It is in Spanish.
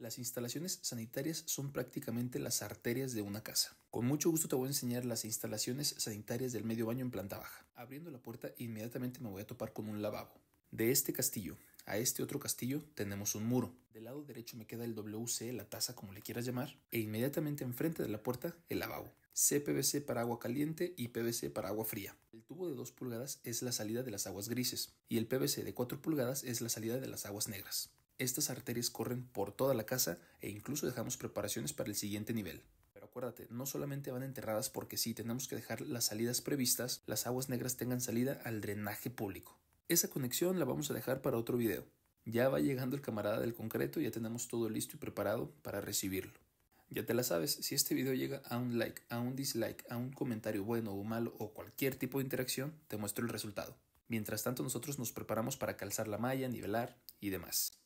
Las instalaciones sanitarias son prácticamente las arterias de una casa. Con mucho gusto te voy a enseñar las instalaciones sanitarias del medio baño en planta baja. Abriendo la puerta inmediatamente me voy a topar con un lavabo. De este castillo a este otro castillo tenemos un muro. Del lado derecho me queda el WC, la taza como le quieras llamar, e inmediatamente enfrente de la puerta el lavabo. CPVC para agua caliente y PVC para agua fría. El tubo de 2 pulgadas es la salida de las aguas grises y el PVC de 4 pulgadas es la salida de las aguas negras. Estas arterias corren por toda la casa e incluso dejamos preparaciones para el siguiente nivel. Pero acuérdate, no solamente van enterradas porque sí, tenemos que dejar las salidas previstas, las aguas negras tengan salida al drenaje público. Esa conexión la vamos a dejar para otro video. Ya va llegando el camarada del concreto, ya tenemos todo listo y preparado para recibirlo. Ya te la sabes, si este video llega a un like, a un dislike, a un comentario bueno o malo o cualquier tipo de interacción, te muestro el resultado. Mientras tanto nosotros nos preparamos para calzar la malla, nivelar y demás.